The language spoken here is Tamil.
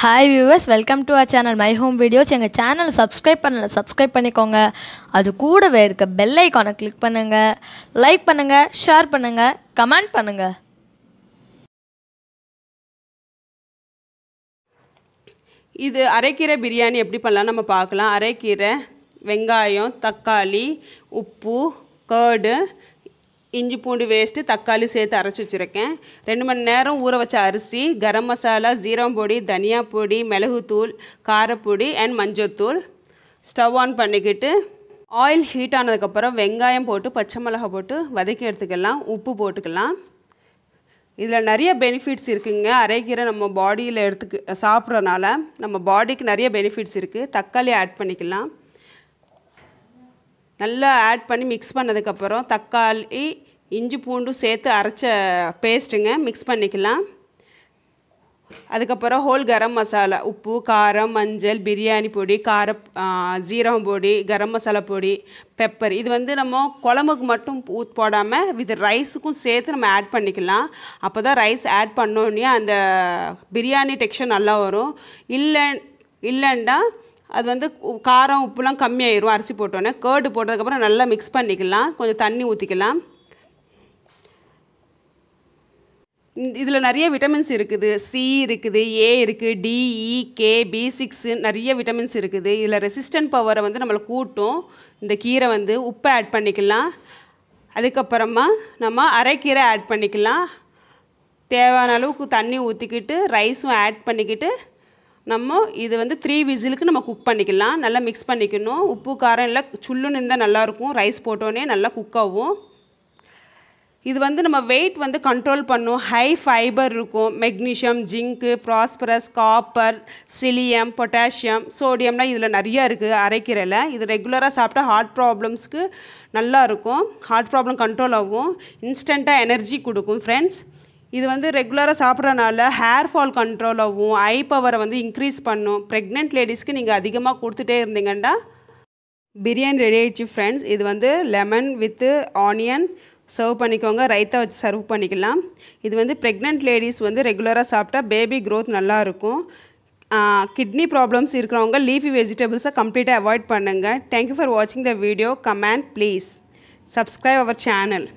hi viewers welcome to our channel my home videos எங்கள் சேனலை சப்ஸ்கிரைப் பண்ணல சப்ஸ்கிரைப் பண்ணிக்கோங்க அது கூடவே இருக்க பெல் ஐக்கானை கிளிக் பண்ணுங்கள் லைக் பண்ணுங்கள் ஷேர் பண்ணுங்கள் கமெண்ட் பண்ணுங்கள் இது அரைக்கீரை பிரியாணி எப்படி பண்ணலாம் நம்ம பார்க்கலாம் அரைக்கீரை வெங்காயம் தக்காளி உப்பு கேடு இஞ்சி பூண்டு வேஸ்ட்டு தக்காளி சேர்த்து அரைச்சி வச்சுருக்கேன் ரெண்டு மணி நேரம் ஊற வச்ச அரிசி கரம் மசாலா ஜீரம் பொடி தனியா பொடி மிளகுத்தூள் காரப்பொடி அண்ட் மஞ்சத்தூள் ஸ்டவ் ஆன் பண்ணிக்கிட்டு ஆயில் ஹீட் ஆனதுக்கப்புறம் வெங்காயம் போட்டு பச்சை மிளகா போட்டு வதக்கி எடுத்துக்கலாம் உப்பு போட்டுக்கலாம் இதில் நிறைய பெனிஃபிட்ஸ் இருக்குங்க அரைக்கீரை நம்ம பாடியில் எடுத்துக்க சாப்பிட்றனால நம்ம பாடிக்கு நிறைய பெனிஃபிட்ஸ் இருக்குது தக்காளி ஆட் பண்ணிக்கலாம் நல்லா ஆட் பண்ணி மிக்ஸ் பண்ணதுக்கப்புறம் தக்காளி இஞ்சி பூண்டு சேர்த்து அரைச்ச பேஸ்ட்டுங்க மிக்ஸ் பண்ணிக்கலாம் அதுக்கப்புறம் ஹோல் கரம் மசாலா உப்பு காரம் மஞ்சள் பிரியாணி பொடி கார ஜீரகம் பொடி கரம் மசாலா பொடி பெப்பர் இது வந்து நம்ம குழம்புக்கு மட்டும் ஊத் போடாமல் வித் ரைஸுக்கும் சேர்த்து நம்ம ஆட் பண்ணிக்கலாம் அப்போ தான் ரைஸ் ஆட் பண்ணோன்னே அந்த பிரியாணி டெக்ஸ்டர் நல்லா வரும் இல்லை இல்லைண்டா அது வந்து காரம் உப்புலாம் கம்மியாயிரும் அரிசி போட்டோன்னே கேர்டு போட்டதுக்கப்புறம் நல்லா மிக்ஸ் பண்ணிக்கலாம் கொஞ்சம் தண்ணி ஊற்றிக்கலாம் இதில் நிறைய விட்டமின்ஸ் இருக்குது சி இருக்குது ஏ e, இருக்குது டிஇ கே பி சிக்ஸு நிறைய விட்டமின்ஸ் இருக்குது இதில் ரெசிஸ்டன்ட் பவரை வந்து நம்மளை கூட்டும் இந்த கீரை வந்து உப்பை ஆட் பண்ணிக்கலாம் அதுக்கப்புறமா நம்ம அரைக்கீரை ஆட் பண்ணிக்கலாம் தேவையான அளவுக்கு தண்ணி ஊற்றிக்கிட்டு ரைஸும் ஆட் பண்ணிக்கிட்டு நம்ம இது வந்து த்ரீ விசிலுக்கு நம்ம குக் பண்ணிக்கலாம் நல்லா மிக்ஸ் பண்ணிக்கணும் உப்பு காரம் எல்லாம் சுல்லுன்னு இருந்தால் நல்லாயிருக்கும் ரைஸ் போட்டோன்னே நல்லா குக் ஆகும் இது வந்து நம்ம வெயிட் வந்து கண்ட்ரோல் பண்ணும் ஹை ஃபைபர் இருக்கும் மெக்னீஷியம் ஜிங்கு ப்ராஸ்பரஸ் காப்பர் சிலியம் பொட்டாசியம் சோடியம்லாம் இதில் நிறையா இருக்குது அரைக்கீரையில் இது ரெகுலராக சாப்பிட்டா ஹார்ட் ப்ராப்ளம்ஸ்க்கு நல்லாயிருக்கும் ஹார்ட் ப்ராப்ளம் கண்ட்ரோல் ஆகும் இன்ஸ்டண்ட்டாக எனர்ஜி கொடுக்கும் ஃப்ரெண்ட்ஸ் இது வந்து ரெகுலராக சாப்பிட்றனால ஹேர் ஃபால் கண்ட்ரோல் ஆகும் ஐ பவரை வந்து இன்க்ரீஸ் பண்ணும் ப்ரெக்னென்ட் லேடிஸ்க்கு நீங்கள் அதிகமாக கொடுத்துட்டே இருந்தீங்கன்னா பிரியாணி ரெடி ஆயிடுச்சு ஃப்ரெண்ட்ஸ் இது வந்து லெமன் வித்து ஆனியன் சர்வ் பண்ணிக்கோங்க ரைத்தா வச்சு சர்வ் பண்ணிக்கலாம் இது வந்து ப்ரெக்னென்ட் லேடிஸ் வந்து ரெகுலராக சாப்பிட்டா பேபி க்ரோத் நல்லாயிருக்கும் கிட்னி ப்ராப்ளம்ஸ் இருக்கிறவங்க லீஃபி வெஜிடபிள்ஸை கம்ப்ளீட்டாக அவாய்ட் பண்ணுங்கள் தேங்க்யூ ஃபார் வாட்சிங் the video comment please subscribe our channel